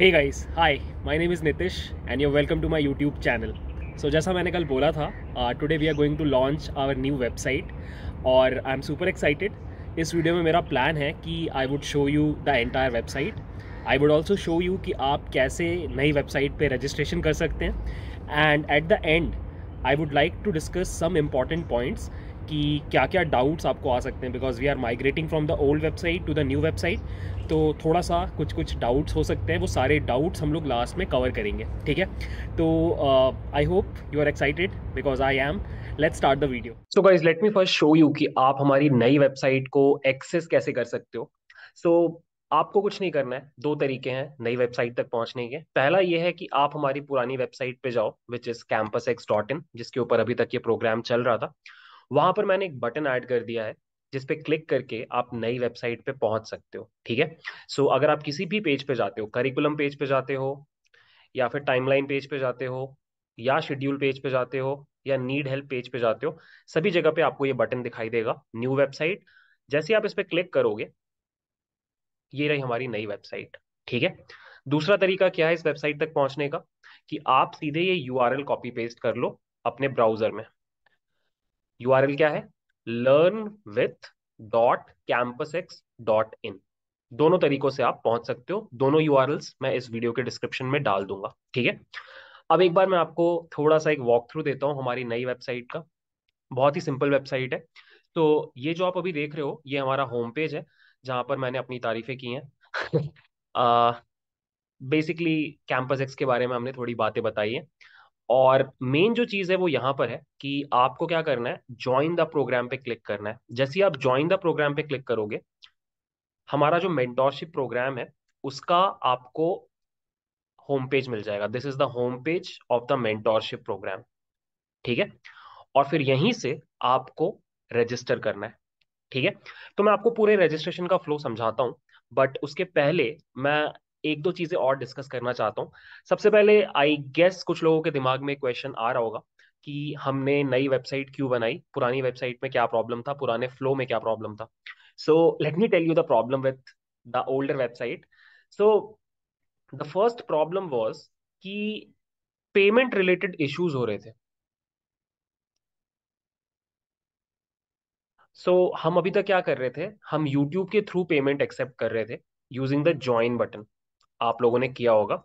Hey guys hi my name is Nitish and you welcome to my YouTube channel so जैसा मैंने कल बोला था today we are going to launch our new website और I am super excited इस video में मेरा plan है कि I would show you the entire website I would also show you कि आप कैसे नई वेबसाइट पर रजिस्ट्रेशन कर सकते हैं and at the end I would like to discuss some important points कि क्या क्या डाउट्स आपको आ सकते हैं because we are migrating from the old website to the new website तो थोड़ा सा कुछ कुछ डाउट्स हो सकते हैं वो सारे डाउट्स हम लोग लास्ट में कवर करेंगे ठीक है तो I hope you are excited because I am let's start the video so guys let me first show you कि आप हमारी नई वेबसाइट को एक्सेस कैसे कर सकते हो सो so, आपको कुछ नहीं करना है दो तरीके हैं नई वेबसाइट तक पहुंचने के पहला ये है कि आप हमारी पुरानी वेबसाइट पे जाओ which is campus X dot in जिसके ऊपर अभी तक ये प्रोग्राम चल रहा था वहां पर मैंने एक बटन ऐड कर दिया है जिस पे क्लिक करके आप नई वेबसाइट पे पहुंच सकते हो ठीक है सो so, अगर आप किसी भी पेज पे जाते हो करिकुलम पेज पे जाते हो या फिर टाइमलाइन पेज पे जाते हो या शेड्यूल पेज पे जाते हो या नीड हेल्प पेज पे जाते हो सभी जगह पे आपको ये बटन दिखाई देगा न्यू वेबसाइट जैसे आप इस पर क्लिक करोगे ये रही हमारी नई वेबसाइट ठीक है दूसरा तरीका क्या है इस वेबसाइट तक पहुंचने का कि आप सीधे ये यू कॉपी पेस्ट कर लो अपने ब्राउजर में यू क्या है learn with dot campus X dot in दोनों तरीकों से आप पहुंच सकते हो दोनों यू मैं इस वीडियो के डिस्क्रिप्शन में डाल दूंगा ठीक है अब एक बार मैं आपको थोड़ा सा एक वॉक थ्रू देता हूँ हमारी नई वेबसाइट का बहुत ही सिंपल वेबसाइट है तो ये जो आप अभी देख रहे हो ये हमारा होम पेज है जहाँ पर मैंने अपनी तारीफें की हैं बेसिकली कैंपस एक्स के बारे में हमने थोड़ी बातें बताई हैं और मेन जो चीज है वो यहाँ पर है कि आपको क्या करना है ज्वाइन द प्रोग्राम पे क्लिक करना है जैसे आप ज्वाइन द प्रोग्राम पे क्लिक करोगे हमारा जो मेंटोरशिप प्रोग्राम है उसका आपको होम पेज मिल जाएगा this is the home page of the mentorship program ठीक है और फिर यहीं से आपको रजिस्टर करना है ठीक है तो मैं आपको पूरे रजिस्ट्रेशन का फ्लो समझाता हूँ बट उसके पहले मैं एक दो चीजें और डिस्कस करना चाहता हूँ सबसे पहले आई गेस कुछ लोगों के दिमाग में क्वेश्चन आ रहा होगा कि हमने नई वेबसाइट क्यों बनाई पुरानी वेबसाइट में क्या प्रॉब्लम था पुराने फ्लो में क्या प्रॉब्लम था so let me tell you the problem with the older website so the first problem was कि पेमेंट रिलेटेड इश्यूज हो रहे थे सो so, हम अभी तक क्या कर रहे थे हम YouTube के थ्रू पेमेंट एक्सेप्ट कर रहे थे यूजिंग द ज्वाइन बटन आप लोगों ने किया होगा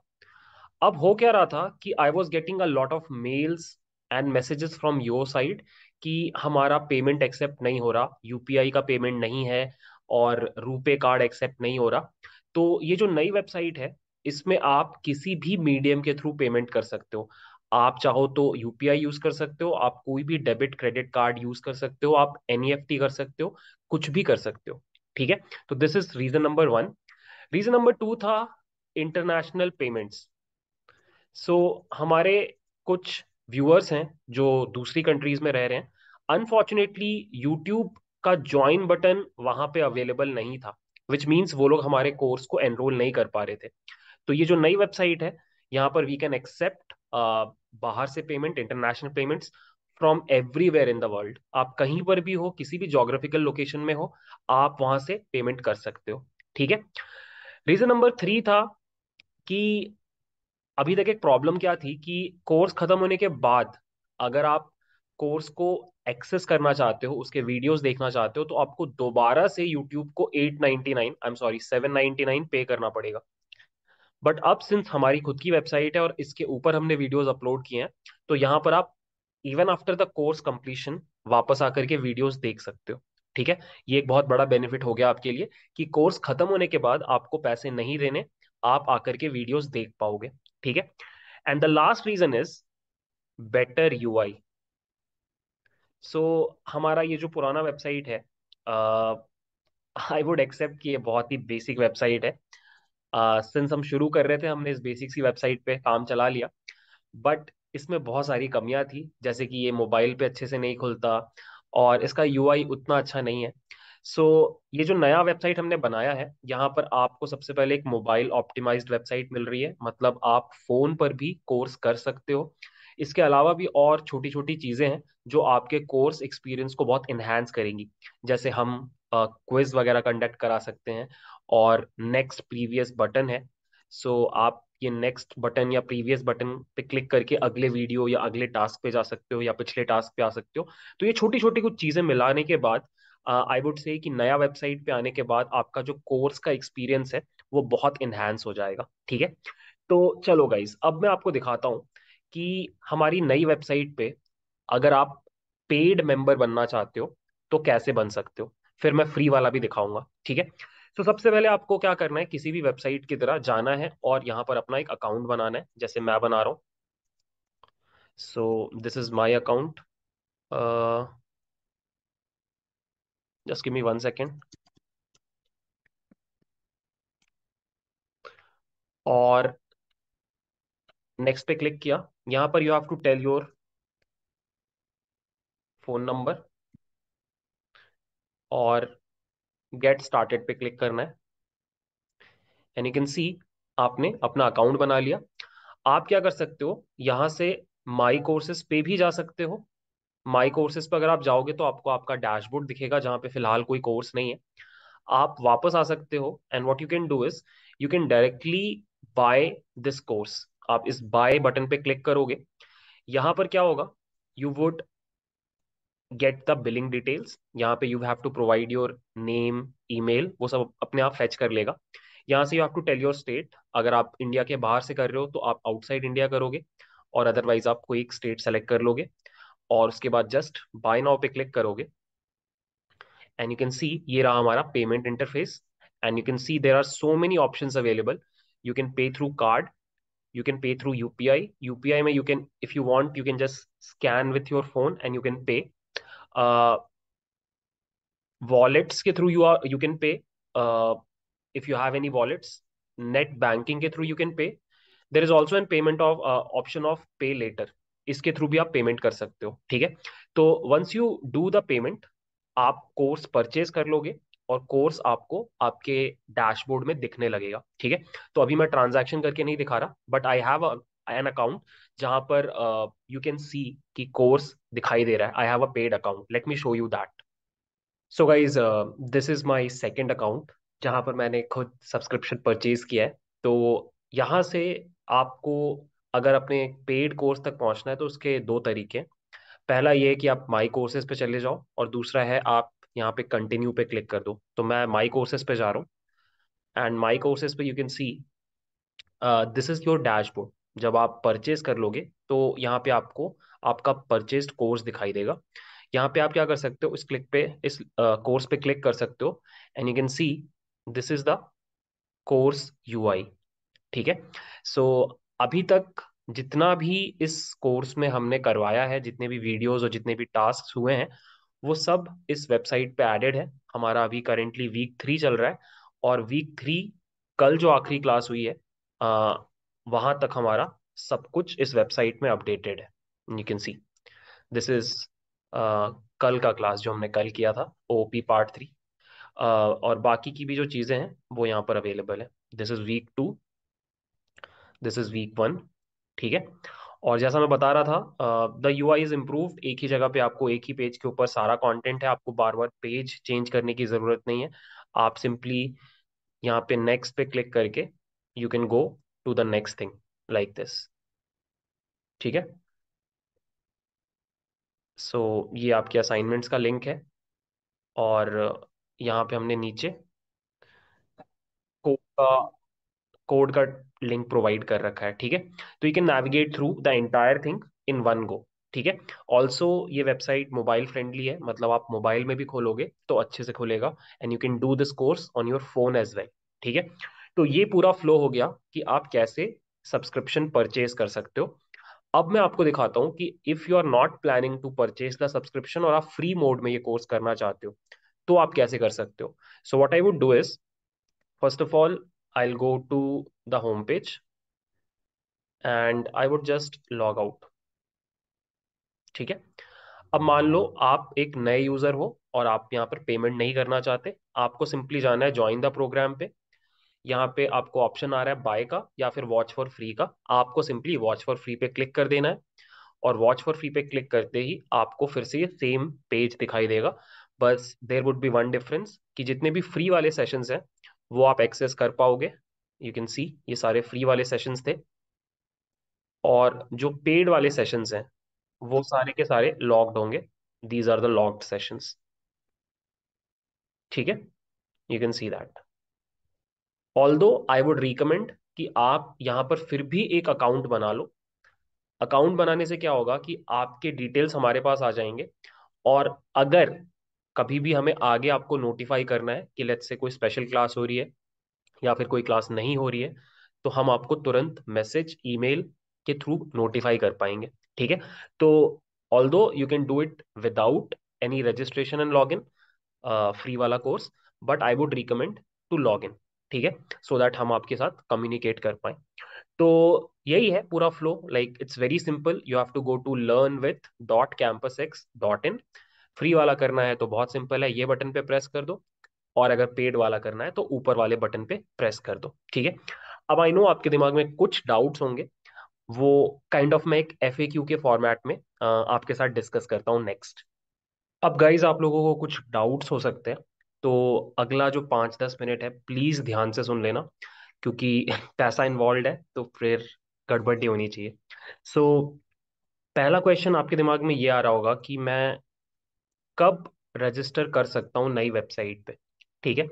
अब हो क्या रहा था कि I was getting a lot of mails and messages from your side कि हमारा पेमेंट एक्सेप्ट नहीं हो रहा यूपीआई का पेमेंट नहीं है और रूपे कार्ड एक्सेप्ट नहीं हो रहा तो ये जो नई वेबसाइट है इसमें आप किसी भी मीडियम के थ्रू पेमेंट कर सकते हो आप चाहो तो यूपीआई यूज कर सकते हो आप कोई भी डेबिट क्रेडिट कार्ड यूज कर सकते हो आप एनईएफटी e कर सकते हो कुछ भी कर सकते हो ठीक है तो this is reason number one reason number two था इंटरनेशनल पेमेंट्स सो हमारे कुछ व्यूअर्स हैं जो दूसरी कंट्रीज में रह रहे हैं अनफॉर्चुनेटली यूट्यूब का ज्वाइन बटन वहां पे अवेलेबल नहीं था विच मीन्स वो लोग हमारे कोर्स को एनरोल नहीं कर पा रहे थे तो ये जो नई वेबसाइट है यहाँ पर वी कैन एक्सेप्ट बाहर से payment international payments from everywhere in the world आप कहीं पर भी हो किसी भी जोग्राफिकल लोकेशन में हो आप वहां से पेमेंट कर सकते हो ठीक है रीजन नंबर थ्री था कि अभी तक एक प्रॉब्लम क्या थी कि कोर्स खत्म होने के बाद अगर आप कोर्स को एक्सेस करना चाहते हो उसके वीडियोस देखना चाहते हो तो आपको दोबारा से यूट्यूब को at ninety nine I am sorry seven ninety nine pay करना पड़ेगा बट अब सिंस हमारी खुद की वेबसाइट है और इसके ऊपर हमने वीडियोस अपलोड किए हैं तो यहाँ पर आप even after the course completion वापस आकर के वीडियोस देख सकते हो ठीक है ये एक बहुत बड़ा बेनिफिट हो गया आपके लिए कि कोर्स खत्म होने के बाद आपको पैसे नहीं देने आप आकर के वीडियोस देख पाओगे ठीक है and the last reason is better UI so हमारा ये जो पुराना वेबसाइट है आई वुड एक्सेप्ट कि ये बहुत ही बेसिक वेबसाइट है सिंस uh, हम शुरू कर रहे थे हमने इस बेसिक सी वेबसाइट पे काम चला लिया बट इसमें बहुत सारी कमियां थी जैसे कि ये मोबाइल पे अच्छे से नहीं खुलता और इसका यूआई उतना अच्छा नहीं है सो so, ये जो नया वेबसाइट हमने बनाया है यहाँ पर आपको सबसे पहले एक मोबाइल ऑप्टिमाइज्ड वेबसाइट मिल रही है मतलब आप फोन पर भी कोर्स कर सकते हो इसके अलावा भी और छोटी छोटी चीज़ें हैं जो आपके कोर्स एक्सपीरियंस को बहुत इन्हेंस करेंगी जैसे हम क्विज uh, वगैरह कंडक्ट करा सकते हैं और नेक्स्ट प्रीवियस बटन है सो so, आप ये नेक्स्ट बटन या प्रीवियस बटन पे क्लिक करके अगले वीडियो या अगले टास्क पे जा सकते हो या पिछले टास्क पे आ सकते हो तो ये छोटी छोटी कुछ चीज़ें मिलाने के बाद आई वुड से कि नया वेबसाइट पे आने के बाद आपका जो कोर्स का एक्सपीरियंस है वो बहुत इन्हांस हो जाएगा ठीक है तो चलो गाइज अब मैं आपको दिखाता हूँ कि हमारी नई वेबसाइट पे अगर आप पेड मेंबर बनना चाहते हो तो कैसे बन सकते हो फिर मैं फ्री वाला भी दिखाऊंगा ठीक है तो सबसे पहले आपको क्या करना है किसी भी वेबसाइट की तरह जाना है और यहाँ पर अपना एक अकाउंट बनाना है जैसे मैं बना रहा हूँ so this is my account Just give me one second. और नेक्स्ट पे क्लिक किया यहां पर you have to tell your phone number और गेट स्टार्टेड पे क्लिक करना है एंड यू कैन सी आपने अपना अकाउंट बना लिया आप क्या कर सकते हो यहां से माई कोर्सेस पे भी जा सकते हो माई कोर्सेज पर अगर आप जाओगे तो आपको आपका डैशबोर्ड दिखेगा जहां पे फिलहाल कोई कोर्स नहीं है आप वापस आ सकते हो and what you can do is you can directly buy this course आप इस बाय बटन पे क्लिक करोगे यहाँ पर क्या होगा you would get the billing details यहाँ पे you have to provide your name email वो सब अपने आप फैच कर लेगा यहाँ से you have to tell your state अगर आप इंडिया के बाहर से कर रहे हो तो आप आउटसाइड इंडिया करोगे और अदरवाइज आप कोई एक स्टेट सेलेक्ट कर लोगे और उसके बाद जस्ट बाय नाउ पे क्लिक करोगे एंड यू कैन सी ये रहा हमारा payment interface and you can see there are so many option available you can pay through card you can pay through U P I U P I में you can if you want you can just scan with your phone and you can pay wallets के through you are you can pay if you have any wallets net banking के through you can pay there is also an payment of option of pay later इसके through भी आप payment कर सकते हो ठीक है तो once you do the payment आप कोर्स परचेज कर लोगे और कोर्स आपको आपके डैशबोर्ड में दिखने लगेगा ठीक है तो अभी मैं ट्रांजैक्शन करके नहीं दिखा रहा but I have an account जहां पर यू कैन सी कि कोर्स दिखाई दे रहा है I have a paid account let me show you that so guys this is my second account जहां पर मैंने खुद सब्सक्रिप्शन परचेज किया है तो यहां से आपको अगर अपने पेड कोर्स तक पहुंचना है तो उसके दो तरीके पहला ये है कि आप माई कोर्सेज पे चले जाओ और दूसरा है आप यहाँ पे कंटिन्यू पे क्लिक कर दो तो मैं माई कोर्सेज पे जा रहा हूँ एंड माई कोर्सेज पे you can see this is your dashboard जब आप परचेज कर लोगे तो यहाँ पे आपको आपका परचेज कोर्स दिखाई देगा यहाँ पे आप क्या कर सकते हो इस क्लिक पे इस कोर्स uh, पे क्लिक कर सकते हो and you can see this is the course you ठीक है सो so, अभी तक जितना भी इस कोर्स में हमने करवाया है जितने भी वीडियोस और जितने भी टास्क हुए हैं वो सब इस वेबसाइट पे एडेड है हमारा अभी करेंटली वीक थ्री चल रहा है और वीक थ्री कल जो आखिरी क्लास हुई है आ, वहां तक हमारा सब कुछ इस वेबसाइट में अपडेटेड है you can see this is कल का क्लास जो हमने कल किया था ओ पी पार्ट थ्री और बाकी की भी जो चीज़ें हैं वो यहाँ पर अवेलेबल है this is week two this is week one ठीक है और जैसा मैं बता रहा था the U I is improve एक ही जगह पे आपको एक ही पेज के ऊपर सारा कंटेंट है आपको बार बार पेज चेंज करने की ज़रूरत नहीं है आप सिंपली यहाँ पे नेक्स्ट पे क्लिक करके you can go to the next thing like this ठीक है सो so, ये आपके असाइनमेंट्स का लिंक है और यहाँ पे हमने नीचे कोड का कोड का लिंक प्रोवाइड कर रखा है ठीक है तो you can navigate through the entire thing in one go ठीक है ऑल्सो ये वेबसाइट मोबाइल फ्रेंडली है मतलब आप मोबाइल में भी खोलोगे तो अच्छे से खुलेगा and you can do this course on your phone as well ठीक है तो ये पूरा फ्लो हो गया कि आप कैसे सब्सक्रिप्शन परचेज कर सकते हो अब मैं आपको दिखाता हूं कि if you are not planning to purchase the subscription और आप फ्री मोड में ये कोर्स करना चाहते हो तो आप कैसे कर सकते हो so what I would do is first of all I'll go to the home page and I would just log out ठीक है अब मान लो आप एक नए यूजर हो और आप यहाँ पर पेमेंट नहीं करना चाहते आपको सिंपली जाना है ज्वाइन द प्रोग्राम पे यहाँ पे आपको ऑप्शन आ रहा है बाय का या फिर वॉच फॉर फ्री का आपको सिंपली वॉच फॉर फ्री पे क्लिक कर देना है और वॉच फॉर फ्री पे क्लिक करते ही आपको फिर से ये सेम पेज दिखाई देगा बस there would be one difference कि जितने भी फ्री वाले सेशंस हैं वो आप एक्सेस कर पाओगे यू कैन सी ये सारे फ्री वाले सेशंस थे और जो पेड वाले सेशंस हैं वो सारे के सारे लॉक्ड होंगे these are the locked sessions ठीक है you can see that although I would recommend कि आप यहां पर फिर भी एक अकाउंट बना लो अकाउंट बनाने से क्या होगा कि आपके डिटेल्स हमारे पास आ जाएंगे और अगर कभी भी हमें आगे आपको नोटिफाई करना है कि लेट्स से कोई स्पेशल क्लास हो रही है या फिर कोई क्लास नहीं हो रही है तो हम आपको तुरंत मैसेज ईमेल के थ्रू नोटिफाई कर पाएंगे ठीक है तो although you can do it without any registration and log in free वाला course but I would recommend to log in ठीक है सो दैट हम आपके साथ कम्युनिकेट कर पाए तो यही है पूरा flow like it's very simple you have to go to learn with dot campus X dot in free वाला करना है तो बहुत सिंपल है ये बटन पे प्रेस कर दो और अगर पेड वाला करना है तो ऊपर वाले बटन पे प्रेस कर दो ठीक है अब आई नो आपके दिमाग में कुछ डाउट्स होंगे वो काइंड kind ऑफ of मैं एक एफ के फॉर्मेट में आपके साथ डिस्कस करता हूँ नेक्स्ट अब गाइज आप लोगों को कुछ डाउट्स हो सकते हैं तो अगला जो पाँच दस मिनट है प्लीज़ ध्यान से सुन लेना क्योंकि पैसा इन्वॉल्व है तो फिर गड़बड़ी होनी चाहिए सो so, पहला क्वेश्चन आपके दिमाग में ये आ रहा होगा कि मैं कब रजिस्टर कर सकता हूँ नई वेबसाइट पे ठीक है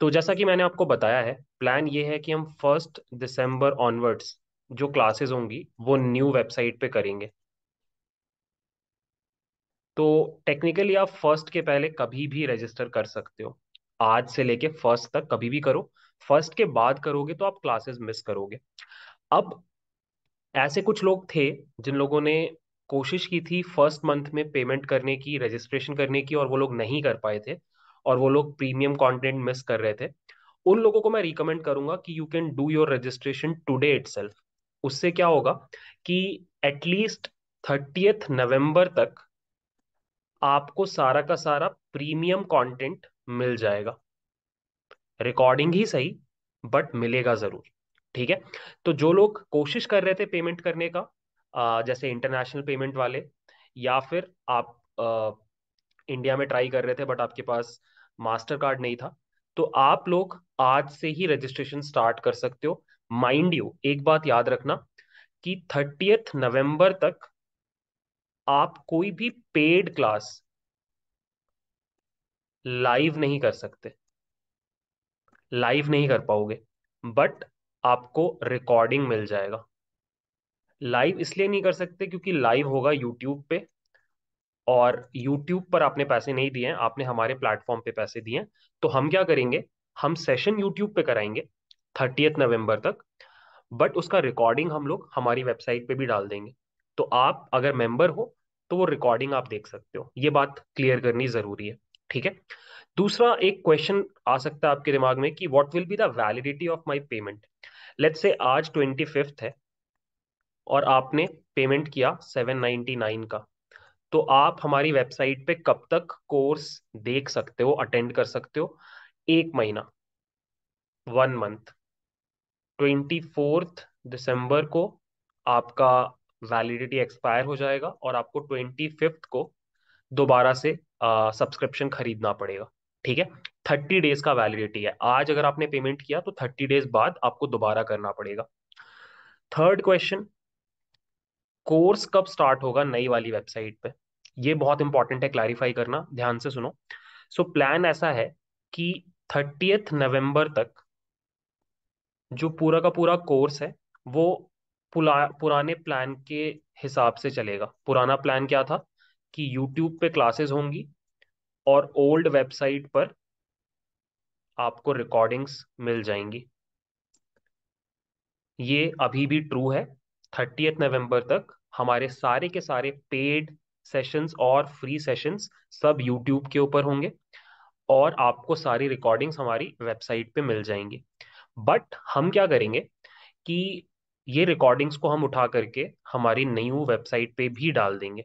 तो जैसा कि मैंने आपको बताया है प्लान ये है कि हम फर्स्ट दिसंबर ऑनवर्ड्स जो क्लासेस होंगी वो न्यू वेबसाइट पे करेंगे तो टेक्निकली आप फर्स्ट के पहले कभी भी रजिस्टर कर सकते हो आज से लेके फर्स्ट तक कभी भी करो फर्स्ट के बाद करोगे तो आप क्लासेस मिस करोगे अब ऐसे कुछ लोग थे जिन लोगों ने कोशिश की थी फर्स्ट मंथ में पेमेंट करने की रजिस्ट्रेशन करने की और वो लोग नहीं कर पाए थे और वो लोग प्रीमियम कंटेंट मिस कर रहे थे उन लोगों को मैं रिकमेंड करूंगा कि you can do your registration today it उससे क्या होगा कि एटलीस्ट थर्टी नवंबर तक आपको सारा का सारा प्रीमियम कंटेंट मिल जाएगा रिकॉर्डिंग ही सही बट मिलेगा जरूर ठीक है तो जो लोग कोशिश कर रहे थे पेमेंट करने का जैसे इंटरनेशनल पेमेंट वाले या फिर आप इंडिया में ट्राई कर रहे थे बट आपके पास मास्टर कार्ड नहीं था तो आप लोग आज से ही रजिस्ट्रेशन स्टार्ट कर सकते हो माइंड यू एक बात याद रखना कि थर्टीथ नवंबर तक आप कोई भी पेड क्लास लाइव नहीं कर सकते लाइव नहीं कर पाओगे बट आपको रिकॉर्डिंग मिल जाएगा लाइव इसलिए नहीं कर सकते क्योंकि लाइव होगा यूट्यूब पे और यूट्यूब पर आपने पैसे नहीं दिए हैं आपने हमारे प्लेटफॉर्म पे पैसे दिए हैं तो हम क्या करेंगे हम सेशन यूट्यूब पे कराएंगे थर्टीथ नवंबर तक बट उसका रिकॉर्डिंग हम लोग हमारी वेबसाइट पे भी डाल देंगे तो आप अगर मेंबर हो तो वो रिकॉर्डिंग आप देख सकते हो ये बात क्लियर करनी ज़रूरी है ठीक है दूसरा एक क्वेश्चन आ सकता है आपके दिमाग में कि what will be the validity of my payment let's say आज ट्वेंटी फिफ्थ है और आपने पेमेंट किया सेवन नाइन्टी नाइन का तो आप हमारी वेबसाइट पे कब तक कोर्स देख सकते हो अटेंड कर सकते हो एक महीना one month twenty fourth December को आपका वैलिडिटी एक्सपायर हो जाएगा और आपको ट्वेंटी फिफ्थ को दोबारा से सब्सक्रिप्शन खरीदना पड़ेगा ठीक है थर्टी डेज का वैलिडिटी है आज अगर आपने पेमेंट किया तो थर्टी डेज बाद आपको दोबारा करना पड़ेगा थर्ड क्वेश्चन कोर्स कब स्टार्ट होगा नई वाली वेबसाइट पे ये बहुत इंपॉर्टेंट है क्लैरिफाई करना ध्यान से सुनो सो so, प्लान ऐसा है कि थर्टीएथ नवंबर तक जो पूरा का पूरा कोर्स है वो पुला पुराने प्लान के हिसाब से चलेगा पुराना प्लान क्या था कि यूट्यूब पे क्लासेस होंगी और ओल्ड वेबसाइट पर आपको रिकॉर्डिंग्स मिल जाएंगी ये अभी भी ट्रू है थर्टीएथ नवंबर तक हमारे सारे के सारे पेड सेशंस और फ्री सेशंस सब यूट्यूब के ऊपर होंगे और आपको सारी रिकॉर्डिंग्स हमारी वेबसाइट पे मिल जाएंगी बट हम क्या करेंगे कि ये रिकॉर्डिंग्स को हम उठा करके हमारी नई वेबसाइट पे भी डाल देंगे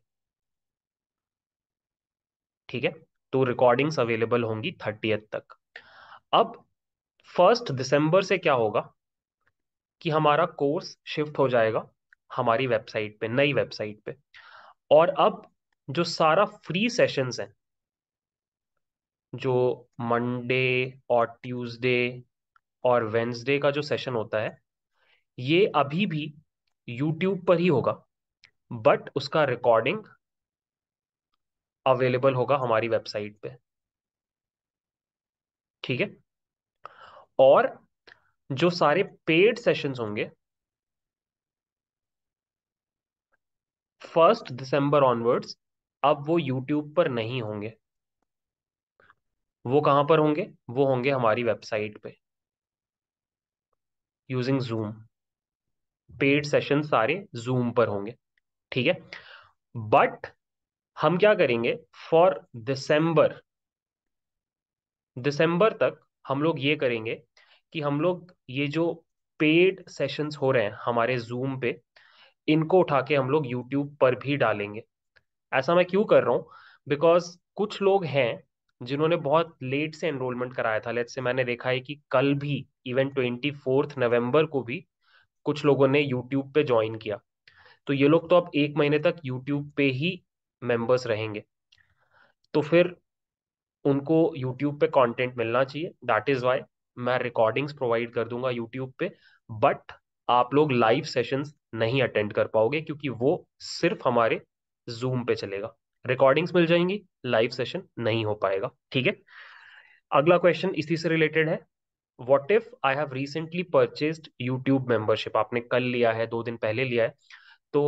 ठीक है तो रिकॉर्डिंग्स अवेलेबल होंगी थर्टी तक अब फर्स्ट दिसंबर से क्या होगा कि हमारा कोर्स शिफ्ट हो जाएगा हमारी वेबसाइट पे नई वेबसाइट पे और अब जो सारा फ्री सेशंस हैं जो मंडे और ट्यूसडे और वेंसडे का जो सेशन होता है ये अभी भी यूट्यूब पर ही होगा बट उसका रिकॉर्डिंग अवेलेबल होगा हमारी वेबसाइट पे ठीक है और जो सारे पेड सेशंस होंगे फर्स्ट दिसंबर ऑनवर्ड्स अब वो यूट्यूब पर नहीं होंगे वो कहां पर होंगे वो होंगे हमारी वेबसाइट पे यूजिंग जूम पेड सेशन सारे जूम पर होंगे ठीक है बट हम क्या करेंगे फॉर दिसंबर दिसंबर तक हम लोग ये करेंगे कि हम लोग ये जो पेड सेशंस हो रहे हैं हमारे जूम पे इनको उठा के हम लोग यूट्यूब पर भी डालेंगे ऐसा मैं क्यों कर रहा हूँ बिकॉज कुछ लोग हैं जिन्होंने बहुत लेट से एनरोलमेंट कराया था लेट से मैंने देखा है कि कल भी इवन ट्वेंटी फोर्थ नवम्बर को भी कुछ लोगों ने यूट्यूब पे ज्वाइन किया तो ये लोग तो अब एक महीने तक यूट्यूब पे ही मेंबर्स रहेंगे तो फिर उनको यूट्यूब पे कंटेंट मिलना चाहिए दैट इज़ वाई मैं रिकॉर्डिंग्स प्रोवाइड कर दूंगा यूट्यूब पे बट आप लोग लाइव सेशंस नहीं अटेंड कर पाओगे क्योंकि वो सिर्फ हमारे जूम पे चलेगा रिकॉर्डिंग्स मिल जाएंगी लाइव सेशन नहीं हो पाएगा ठीक है अगला क्वेश्चन इसी से रिलेटेड है what if I have recently purchase YouTube membership आपने कल लिया है दो दिन पहले लिया है तो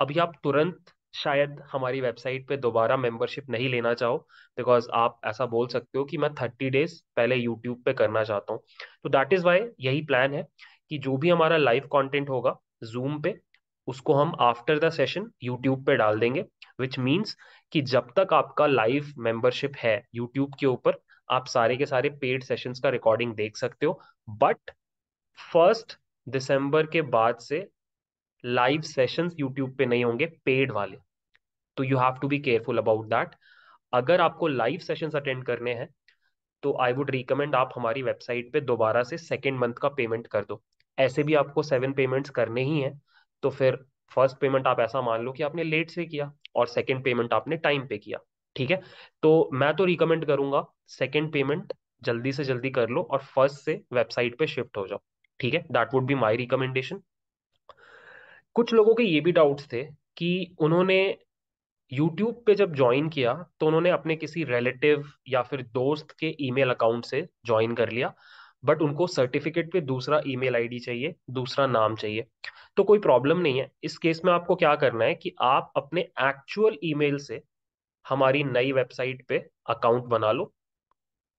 अभी आप तुरंत शायद हमारी वेबसाइट पे दोबारा मेंबरशिप नहीं लेना चाहो बिकॉज आप ऐसा बोल सकते हो कि मैं थर्टी डेज पहले यूट्यूब पे करना चाहता हूँ तो दैट इज़ वाई यही प्लान है कि जो भी हमारा लाइव कंटेंट होगा जूम पे उसको हम आफ्टर द सेशन यूट्यूब पे डाल देंगे विच मीन्स कि जब तक आपका लाइव मेंबरशिप है यूट्यूब के ऊपर आप सारे के सारे पेड सेशंस का रिकॉर्डिंग देख सकते हो बट फर्स्ट दिसंबर के बाद से लाइव सेशंस यूट्यूब पे नहीं होंगे पेड वाले तो you have to be careful about that अगर आपको लाइव सेशंस अटेंड करने हैं तो आई वुड रिकमेंड आप हमारी वेबसाइट पे दोबारा से सेकेंड मंथ का पेमेंट कर दो ऐसे भी आपको सेवन पेमेंट्स करने ही हैं तो फिर फर्स्ट पेमेंट आप ऐसा मान लो कि आपने लेट से किया और सेकेंड पेमेंट आपने टाइम पे किया ठीक है तो मैं तो रिकमेंड करूंगा सेकेंड पेमेंट जल्दी से जल्दी कर लो और फर्स्ट से वेबसाइट पे शिफ्ट हो जाओ ठीक है that would be my recommendation कुछ लोगों के ये भी डाउट्स थे कि उन्होंने यूट्यूब पे जब ज्वाइन किया तो उन्होंने अपने किसी रिलेटिव या फिर दोस्त के ईमेल अकाउंट से ज्वाइन कर लिया बट उनको सर्टिफिकेट पे दूसरा ईमेल आईडी चाहिए दूसरा नाम चाहिए तो कोई प्रॉब्लम नहीं है इस केस में आपको क्या करना है कि आप अपने एक्चुअल ईमेल से हमारी नई वेबसाइट पे अकाउंट बना लो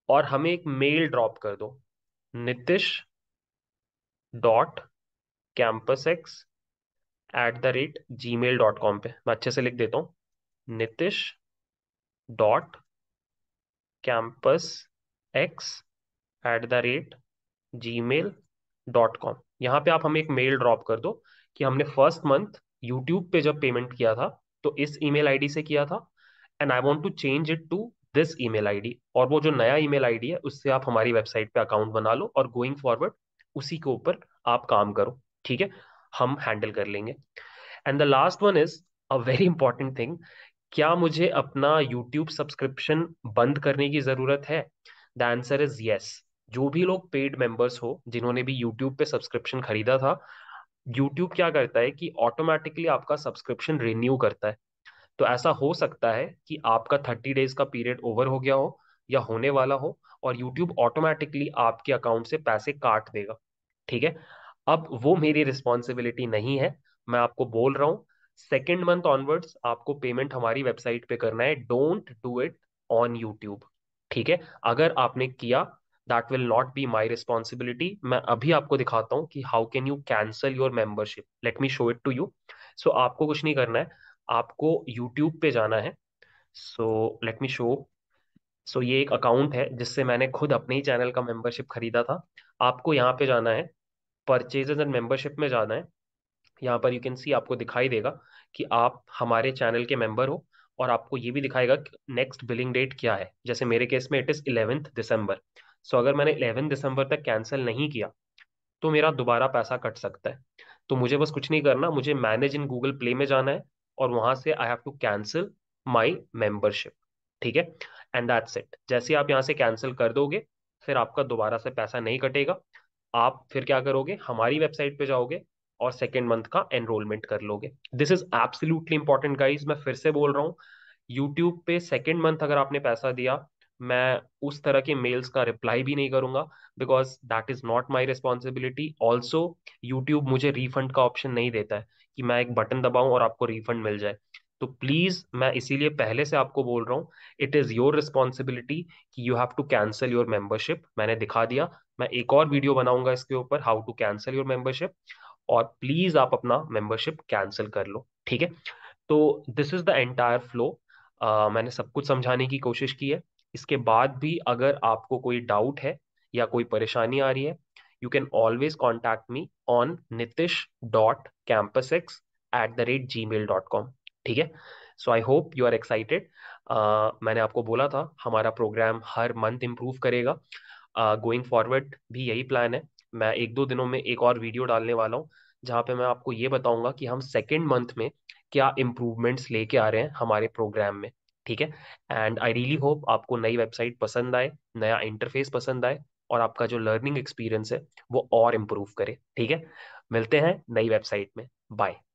और हमें एक मेल ड्रॉप कर दो Nitish dot campus X at the rate Gmail dot com पे मैं अच्छे से लिख देता हूँ Nitish dot campus X at the rate Gmail dot com यहाँ पे आप हमें एक मेल ड्रॉप कर दो कि हमने फर्स्ट मंथ यूट्यूब पे जब पेमेंट किया था तो इस ईमेल आईडी से किया था and I want to change it to this email ID और वो जो नया ईमेल आईडी है उससे आप हमारी वेबसाइट पे अकाउंट बना लो और गोइंग फॉरवर्ड उसी के ऊपर आप काम करो ठीक है हम हैंडल कर लेंगे and the last one is a very important thing क्या मुझे अपना यूट्यूब सब्सक्रिप्शन बंद करने की जरूरत है द आंसर इज येस जो भी लोग पेड मेंबर्स हो जिन्होंने भी यूट्यूब पे सब्सक्रिप्शन खरीदा था यूट्यूब क्या करता है कि ऑटोमेटिकली आपका सब्सक्रिप्शन रिन्यू करता है तो ऐसा हो सकता है कि आपका थर्टी डेज का पीरियड ओवर हो गया हो या होने वाला हो और यूट्यूब ऑटोमेटिकली आपके अकाउंट से पैसे काट देगा ठीक है अब वो मेरी रिस्पॉन्सिबिलिटी नहीं है मैं आपको बोल रहा हूँ सेकेंड मंथ ऑनवर्ड्स आपको पेमेंट हमारी वेबसाइट पे करना है don't do it on YouTube ठीक है अगर आपने किया that will not be my responsibility मैं अभी आपको दिखाता हूँ कि how can you cancel your membership let me show it to you so आपको कुछ नहीं करना है आपको यूट्यूब पे जाना है सो लेट मी शो सो ये एक अकाउंट है जिससे मैंने खुद अपने ही चैनल का मेंबरशिप खरीदा था आपको यहाँ पे जाना है परचेजेज एंड मेंबरशिप में जाना है यहाँ पर यू कैन सी आपको दिखाई देगा कि आप हमारे चैनल के मेंबर हो और आपको ये भी दिखाएगा कि नेक्स्ट बिलिंग डेट क्या है जैसे मेरे केस में it is eleventh December so अगर मैंने इलेवन दिसंबर तक कैंसिल नहीं किया तो मेरा दोबारा पैसा कट सकता है तो मुझे बस कुछ नहीं करना मुझे मैनेज इन गूगल प्ले में जाना है और वहां से I have to cancel my membership ठीक है एंड दैट्स इट जैसे आप यहाँ से कैंसिल कर दोगे फिर आपका दोबारा से पैसा नहीं कटेगा आप फिर क्या करोगे हमारी वेबसाइट पे जाओगे और सेकेंड मंथ का एनरोलमेंट कर लोगे this is absolutely important guys मैं फिर से बोल रहा हूँ यूट्यूब पे सेकेंड मंथ अगर आपने पैसा दिया मैं उस तरह के मेल्स का रिप्लाई भी नहीं करूंगा because that is not my responsibility also YouTube मुझे रिफंड का ऑप्शन नहीं देता है कि मैं एक बटन दबाऊं और आपको रिफंड मिल जाए तो प्लीज मैं इसीलिए पहले से आपको बोल रहा हूँ इट इज योर रिस्पॉन्सिबिलिटी कि you have to cancel your membership मैंने दिखा दिया मैं एक और वीडियो बनाऊंगा इसके ऊपर how to cancel your membership और प्लीज आप अपना मेंबरशिप कैंसिल कर लो ठीक है तो this is the entire flow मैंने सब कुछ समझाने की कोशिश की है इसके बाद भी अगर आपको कोई डाउट है या कोई परेशानी आ रही है you can always contact me on Nitish dot campus X at the rate Gmail dot com ठीक है so I hope you are excited मैंने आपको बोला था हमारा प्रोग्राम हर मंथ इम्प्रूव करेगा गोइंग uh, फॉरवर्ड भी यही प्लान है मैं एक दो दिनों में एक और वीडियो डालने वाला हूँ जहाँ पे मैं आपको ये बताऊंगा कि हम सेकेंड मंथ में क्या इम्प्रूवमेंट्स लेके आ रहे हैं हमारे प्रोग्राम में ठीक है एंड आई रियली होप आपको नई वेबसाइट पसंद आए नया इंटरफेस पसंद आए और आपका जो लर्निंग एक्सपीरियंस है वो और इम्प्रूव करे ठीक है मिलते हैं नई वेबसाइट में बाय